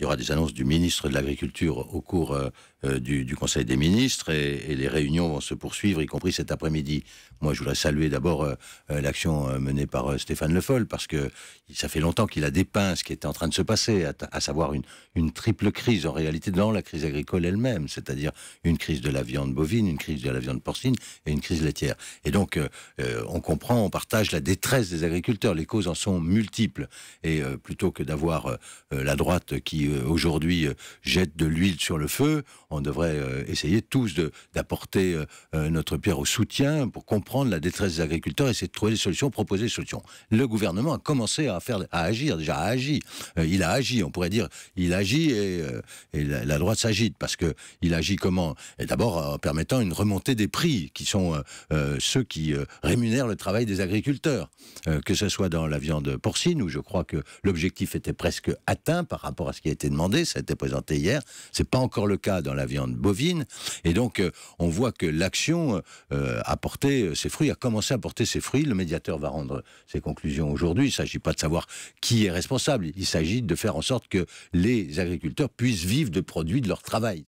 il y aura des annonces du ministre de l'Agriculture au cours euh, euh, du, Conseil des ministres et, les réunions vont se poursuivre, y compris cet après-midi. Moi, je voudrais saluer d'abord euh, l'action menée par Stéphane Le Foll, parce que ça fait longtemps qu'il a dépeint ce qui était en train de se passer, à, savoir une, une, triple crise, en réalité, dans la crise agricole elle-même, c'est-à-dire une crise de la viande bovine, une crise de la viande porcine et une crise laitière. Et donc, on comprend, on partage la détresse des agriculteurs. Les causes en sont multiples. Et plutôt que d'avoir la droite qui euh, aujourd'hui euh, jette de l'huile sur le feu, on devrait euh, essayer tous d'apporter notre pierre au soutien pour comprendre la détresse des agriculteurs, et essayer de trouver des solutions, proposer des solutions. Le gouvernement a commencé à faire, à agir, déjà a agi. il a agi, on pourrait dire, il agit et, la, droite s'agite parce que il agit comment Et d'abord en permettant une remontée des prix qui sont ceux qui rémunèrent le travail des agriculteurs, que ce soit dans la viande porcine où je crois que l'objectif était presque atteint par rapport à ce qui a été demandé, ça a été présenté hier. C'est pas encore le cas dans la viande bovine. Et donc, euh, on voit que l'action euh, a porté euh, ses fruits, a commencé à porter ses fruits. Le médiateur va rendre ses conclusions aujourd'hui. Il ne s'agit pas de savoir qui est responsable. Il s'agit de faire en sorte que les agriculteurs puissent vivre de produits de leur travail.